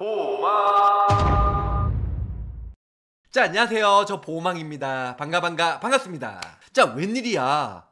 보망 자 안녕하세요 저 보망입니다 반가 반가 반갑습니다 자 웬일이야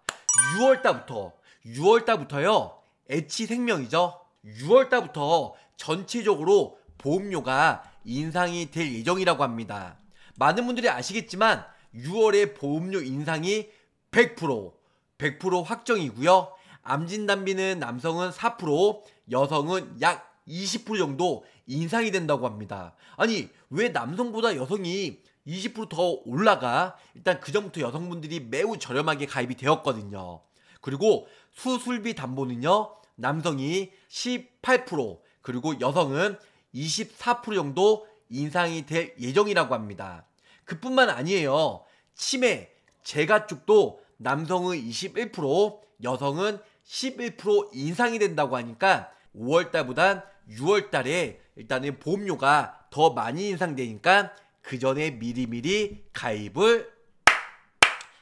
6월달부터 6월달부터요 애치생명이죠 6월달부터 전체적으로 보험료가 인상이 될 예정이라고 합니다 많은 분들이 아시겠지만 6월에 보험료 인상이 100% 100% 확정이고요 암진단비는 남성은 4% 여성은 약20% 정도 인상이 된다고 합니다. 아니, 왜 남성보다 여성이 20%더 올라가? 일단 그 전부터 여성분들이 매우 저렴하게 가입이 되었거든요. 그리고 수술비 담보는요, 남성이 18%, 그리고 여성은 24% 정도 인상이 될 예정이라고 합니다. 그뿐만 아니에요. 치매, 제가 쪽도 남성은 21%, 여성은 11% 인상이 된다고 하니까 5월달보단 6월 달에 일단은 보험료가 더 많이 인상되니까 그 전에 미리미리 가입을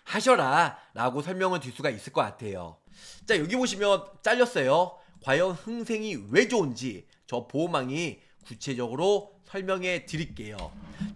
하셔라 라고 설명을 드릴 수가 있을 것 같아요. 자 여기 보시면 잘렸어요. 과연 흥생이 왜 좋은지 저 보험왕이 구체적으로 설명해 드릴게요.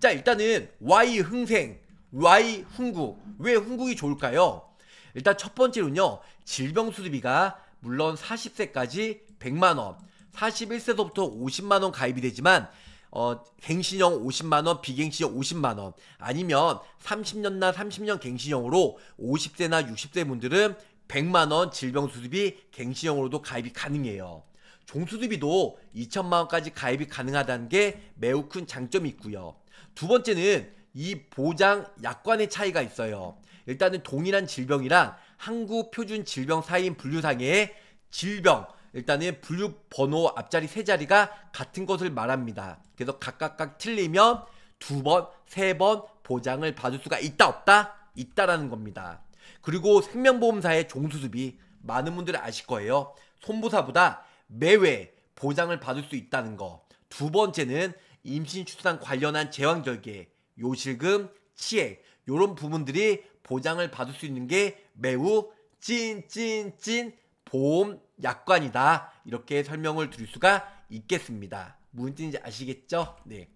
자 일단은 Y 흥생, Y 흥국 왜 흥국이 좋을까요? 일단 첫 번째로는요 질병 수리비가 물론 40세까지 100만원 4 1세부터 50만원 가입이 되지만 어, 갱신형 50만원, 비갱신형 50만원, 아니면 30년나 30년 갱신형으로 50세나 60세 분들은 100만원 질병수습이 갱신형으로도 가입이 가능해요. 종수수비도 2천만원까지 가입이 가능하다는 게 매우 큰 장점이 있고요. 두 번째는 이 보장 약관의 차이가 있어요. 일단은 동일한 질병이랑 한국 표준 질병 사인 분류상의 질병, 일단은 분류 번호 앞자리 세 자리가 같은 것을 말합니다. 그래서 각각각 틀리면 두 번, 세 번 보장을 받을 수가 있다 없다 있다라는 겁니다. 그리고 생명보험사의 종수습이 많은 분들이 아실 거예요. 손보사보다 매회 보장을 받을 수 있다는 거. 두 번째는 임신 출산 관련한 재왕절개, 요실금, 치액 요런 부분들이 보장을 받을 수 있는 게 매우 찐찐찐 보험 약관이다. 이렇게 설명을 드릴 수가 있겠습니다. 무슨 인지 아시겠죠? 네.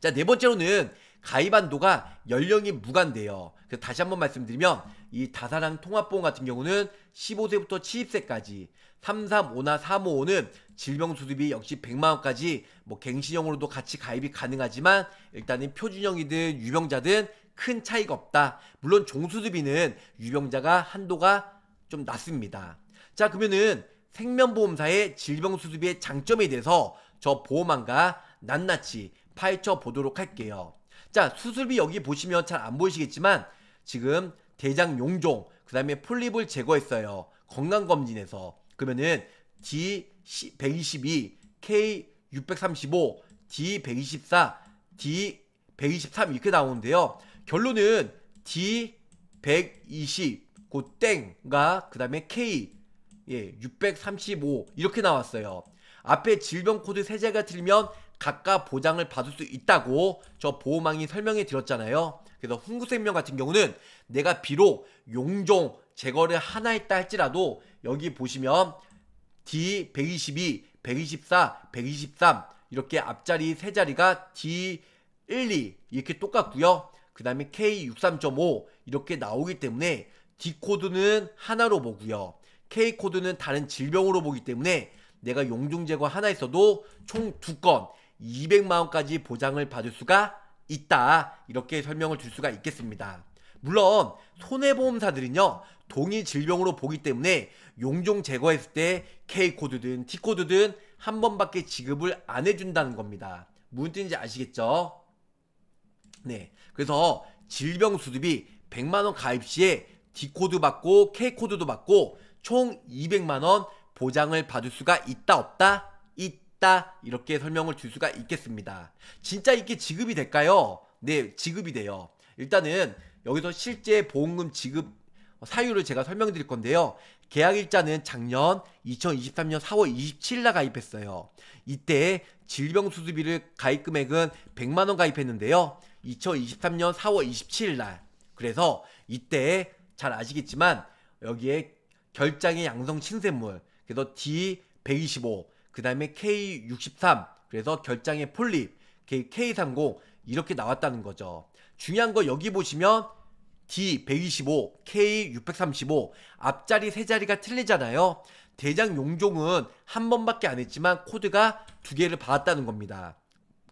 자, 네 번째로는 가입한도가 연령이 무관돼요. 그래서 다시 한번 말씀드리면 이 다사랑 통합보험 같은 경우는 15세부터 70세까지 335나 355는 질병수습이 역시 100만원까지 뭐 갱신형으로도 같이 가입이 가능하지만 일단은 표준형이든 유병자든 큰 차이가 없다. 물론 종수수비는 유병자가 한도가 좀 낮습니다. 자 그러면은 생명보험사의 질병수습의 장점에 대해서 저 보험안과 낱낱이 파헤쳐 보도록 할게요. 자 수술비 여기 보시면 잘 안 보이시겠지만 지금 대장 용종 그 다음에 폴립을 제거했어요. 건강검진에서 그러면은 D122 K635 D124 D123 이렇게 나오는데요. 결론은 D120 곧 땡과 그 다음에 K 예, 635 이렇게 나왔어요. 앞에 질병 코드 세제가 틀리면 각각 보장을 받을 수 있다고 저 보호망이 설명해 드렸잖아요. 그래서 훈구생명 같은 경우는 내가 비록 용종 제거를 하나 했다 할지라도 여기 보시면 D122, 124, 123 이렇게 앞자리 세 자리가 D12 이렇게 똑같고요. 그 다음에 K63.5 이렇게 나오기 때문에 D 코드는 하나로 보고요. K코드는 다른 질병으로 보기 때문에 내가 용중제거 하나 있어도 총 두 건 200만원까지 보장을 받을 수가 있다. 이렇게 설명을 줄 수가 있겠습니다. 물론 손해보험사들은요. 동일 질병으로 보기 때문에 용종 제거했을 때 K코드든 T코드든 한 번밖에 지급을 안 해준다는 겁니다. 무슨 뜻인지 아시겠죠? 네. 그래서 질병 수급이 100만원 가입 시에 D코드 받고 K코드도 받고 총 200만원 보장을 받을 수가 있다 없다? 있다 이렇게 설명을 줄 수가 있겠습니다. 진짜 이게 지급이 될까요? 네 지급이 돼요. 일단은 여기서 실제 보험금 지급 사유를 제가 설명드릴 건데요. 계약일자는 작년 2023년 4월 27일 날 가입했어요. 이때 질병수수비를 가입금액은 100만원 가입했는데요. 2023년 4월 27일 날. 그래서 이때 잘 아시겠지만 여기에 결장의 양성 신샘물 그래서 D125 그 다음에 K63 그래서 결장의 폴립 K30 이렇게 나왔다는 거죠. 중요한 거 여기 보시면 D125, K635 앞자리 세 자리가 틀리잖아요. 대장 용종은 한 번밖에 안 했지만 코드가 두 개를 받았다는 겁니다.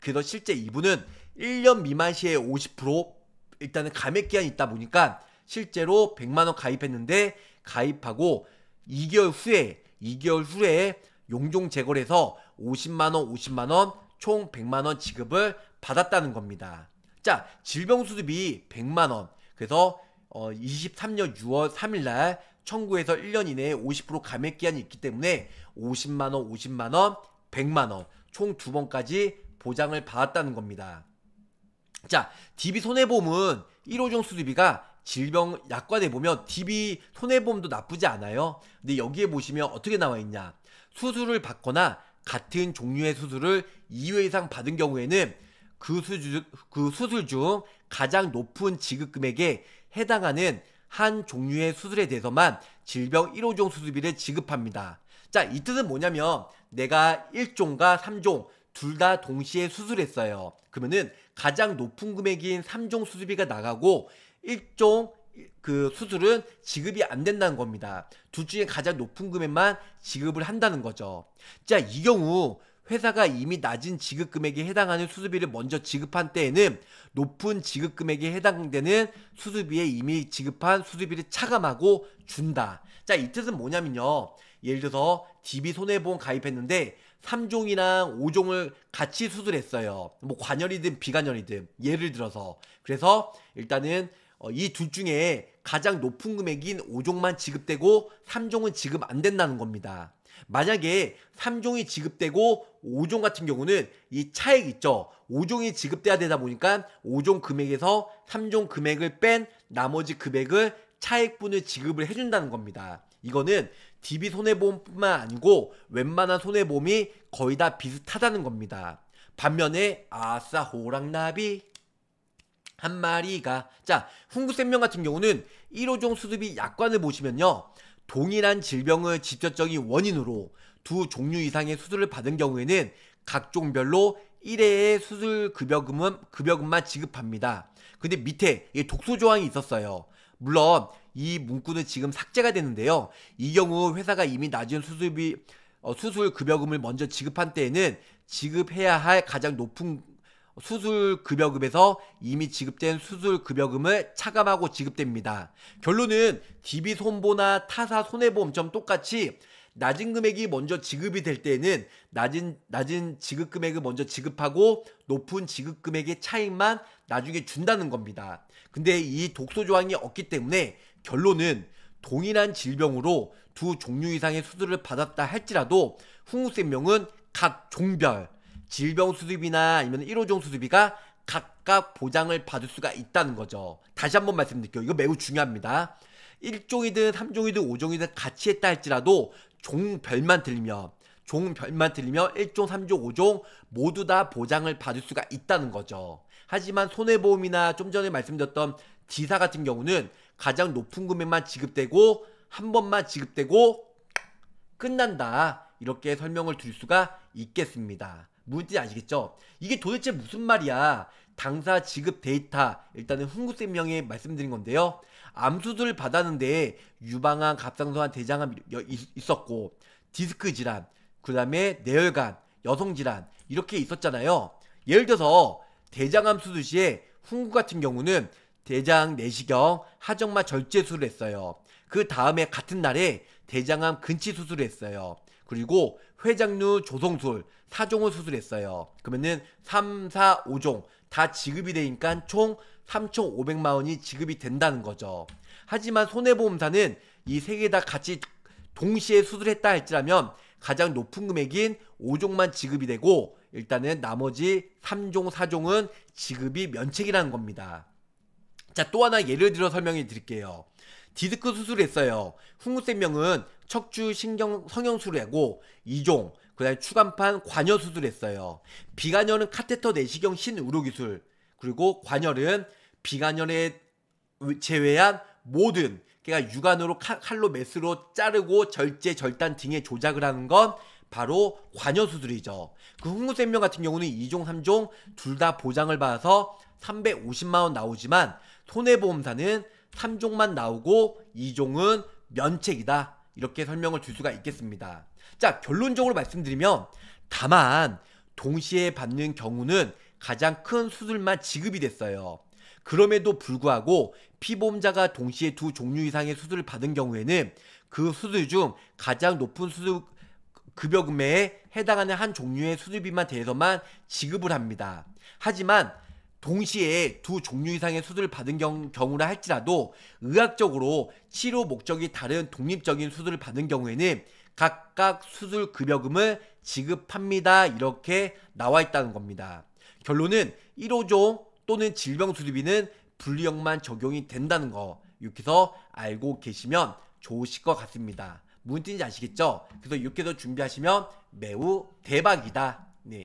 그래서 실제 이분은 1년 미만 시에 50% 일단은 감액 기한이 있다 보니까 실제로 100만원 가입했는데 가입하고 2개월 후에 2개월 후에 용종 재거를해서 50만 원, 50만 원, 총 100만 원 지급을 받았다는 겁니다. 자, 질병 수습이 100만 원. 그래서 어, 23년 6월 3일 날 청구해서 1년 이내에 50% 감액 기한이 있기 때문에 50만 원, 50만 원, 100만 원, 총 두 번까지 보장을 받았다는 겁니다. 자, DB 손해보험은 1호종 수리비가 질병 약관에 보면 DB 손해보험도 나쁘지 않아요. 근데 여기에 보시면 어떻게 나와 있냐. 수술을 받거나 같은 종류의 수술을 2회 이상 받은 경우에는 그 수술, 그 수술 중 가장 높은 지급금액에 해당하는 한 종류의 수술에 대해서만 질병 1호종 수술비를 지급합니다. 자, 이 뜻은 뭐냐면 내가 1종과 3종 둘 다 동시에 수술했어요. 그러면은 가장 높은 금액인 3종 수술비가 나가고 일종 그 수술은 지급이 안 된다는 겁니다. 둘 중에 가장 높은 금액만 지급을 한다는 거죠. 자, 이 경우 회사가 이미 낮은 지급 금액에 해당하는 수술비를 먼저 지급한 때에는 높은 지급 금액에 해당되는 수술비에 이미 지급한 수술비를 차감하고 준다. 자, 이 뜻은 뭐냐면요. 예를 들어서 DB 손해보험 가입했는데 3종이랑 5종을 같이 수술했어요. 뭐 관열이든 비관열이든 예를 들어서 그래서 일단은 어, 이둘 중에 가장 높은 금액인 5종만 지급되고 3종은 지급 안 된다는 겁니다. 만약에 3종이 지급되고 5종 같은 경우는 이 차액 있죠. 5종이 지급돼야 되다 보니까 5종 금액에서 3종 금액을 뺀 나머지 금액을 차액분을 지급을 해준다는 겁니다. 이거는 DB 손해보험뿐만 아니고 웬만한 손해보험이 거의 다 비슷하다는 겁니다. 반면에 아싸 호랑나비 한 마리가 자 훈구생명 같은 경우는 1호종 수두비 약관을 보시면요 동일한 질병을 직접적인 원인으로 두 종류 이상의 수술을 받은 경우에는 각종별로 1회의 수술 급여금은 급여금만 지급합니다. 근데 밑에 독소 조항이 있었어요. 물론 이 문구는 지금 삭제가 되는데요. 이 경우 회사가 이미 낮은 수술비 어, 수술 급여금을 먼저 지급한 때에는 지급해야 할 가장 높은 수술 급여금에서 이미 지급된 수술 급여금을 차감하고 지급됩니다. 결론은 DB 손보나 타사 손해보험처럼 똑같이 낮은 금액이 먼저 지급이 될 때는 에 낮은 낮은 지급 금액을 먼저 지급하고 높은 지급 금액의 차익만 나중에 준다는 겁니다. 근데 이 독소 조항이 없기 때문에 결론은 동일한 질병으로 두 종류 이상의 수술을 받았다 할지라도 흥우생명은각 종별 질병 수술비나 아니면 1호종 수술비가 각각 보장을 받을 수가 있다는 거죠. 다시 한번 말씀드릴게요. 이거 매우 중요합니다. 1종이든 3종이든 5종이든 같이 했다 할지라도 종별만 들리면 종별만 들리면 1종, 3종, 5종 모두 다 보장을 받을 수가 있다는 거죠. 하지만 손해보험이나 좀 전에 말씀드렸던 지사 같은 경우는 가장 높은 금액만 지급되고 한 번만 지급되고 끝난다. 이렇게 설명을 드릴 수가 있겠습니다. 무슨 아시겠죠? 이게 도대체 무슨 말이야? 당사 지급 데이터 일단은 흥국생명에 말씀드린 건데요. 암수술을 받았는데 유방암, 갑상선암, 대장암 있었고 디스크 질환, 그 다음에 뇌혈관, 여성 질환 이렇게 있었잖아요. 예를 들어서 대장암 수술 시에 훈구 같은 경우는 대장 내시경, 하정마 절제술을 수 했어요. 그 다음에 같은 날에 대장암 근치 수술을 했어요. 그리고 회장류 조성술 4종을 수술했어요. 그러면은 3, 4, 5종 다 지급이 되니까 총 3,500만 원이 지급이 된다는 거죠. 하지만 손해보험사는 이 세 개 다 같이 동시에 수술했다 할지라면 가장 높은 금액인 5종만 지급이 되고 일단은 나머지 3종, 4종은 지급이 면책이라는 겁니다. 자, 또 하나 예를 들어 설명해 드릴게요. 디스크 수술했어요. 흥우생명은 척추 신경 성형수술하고 이종, 그다음에 추간판 관여 수술했어요. 비관여는 카테터 내시경 신의료 기술, 그리고 관여는 비관여에 제외한 모든 그러니까 육안으로 칼로 메스로 자르고 절제 절단 등의 조작을 하는 건 바로 관여 수술이죠. 그 흥부생명 같은 경우는 2종 3종 둘 다 보장을 받아서 350만 원 나오지만 손해보험사는 3종만 나오고 2종은 면책이다. 이렇게 설명을 줄 수가 있겠습니다. 자, 결론적으로 말씀드리면 다만 동시에 받는 경우는 가장 큰 수술만 지급이 됐어요. 그럼에도 불구하고 피보험자가 동시에 두 종류 이상의 수술을 받은 경우에는 그 수술 중 가장 높은 수술 급여 금에 해당하는 한 종류의 수술비만 대해서만 지급을 합니다. 하지만 동시에 두 종류 이상의 수술을 받은 경, 우라 할지라도 의학적으로 치료 목적이 다른 독립적인 수술을 받은 경우에는 각각 수술 급여금을 지급합니다. 이렇게 나와 있다는 겁니다. 결론은 1호조 또는 질병 수술비는 분리형만 적용이 된다는 거 이렇게서 해 알고 계시면 좋으실 것 같습니다. 무슨 뜻인지 아시겠죠? 그래서 이렇게 해서 준비하시면 매우 대박이다. 네.